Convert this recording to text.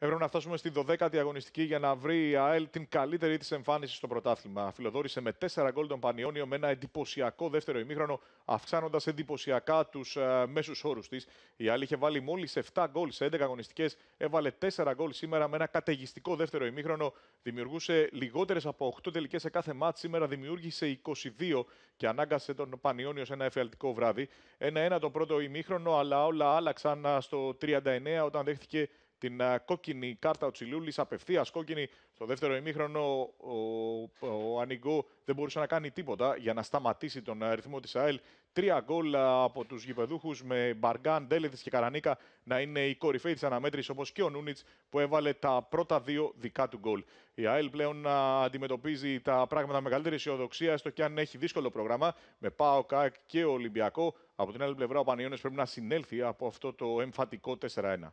Έπρεπε να φτάσουμε στη 12η αγωνιστική για να βρει η ΑΕΛ την καλύτερη της εμφάνισης στο πρωτάθλημα. Φιλοδόρησε με 4 γκολ τον Πανιόνιο με ένα εντυπωσιακό δεύτερο ημίχρονο, αυξάνοντας εντυπωσιακά τους uh, ε, μέσους όρους της. Η ΑΕΛ είχε βάλει μόλις 7 γκολ σε 11 αγωνιστικές, έβαλε 4 γκολ σήμερα με ένα καταιγιστικό δεύτερο ημίχρονο. Δημιουργούσε λιγότερες από 8 τελικές σε κάθε μάτ. Σήμερα δημιούργησε 22 και ανάγκασε τον Πανιόνιο σε ένα εφιαλτικό βράδυ. 1-1 το πρώτο ημίχρονο, αλλά όλα άλλαξαν ε, στο 39 όταν δέχτηκε την ε, κόκκινη κάρτα ο Τσιλούλης, απευθείας κόκκινη. Στο δεύτερο ημίχρονο ο, ο, Ανιγκό δεν μπορούσε να κάνει τίποτα για να σταματήσει τον αριθμό ε, της ΑΕΛ. Τρία γκολ ε, από τους γηπεδούχους με Μπαργκάν, Ντέλεδης και Καρανίκα να είναι η κορυφαίοι της αναμέτρησης, όπως και ο Νούνιτ που έβαλε τα πρώτα δύο δικά του γκολ. Η ΑΕΛ πλέον αντιμετωπίζει τα πράγματα με μεγαλύτερη αισιοδοξία, έστω και αν έχει δύσκολο πρόγραμμα με ΠΑΟ, ΚΑΚ και Ολυμπιακό. Από την άλλη πλευρά, ο Πανιόνε πρέπει να συνέλθει από αυτό το εμφαντικό 4 4-1.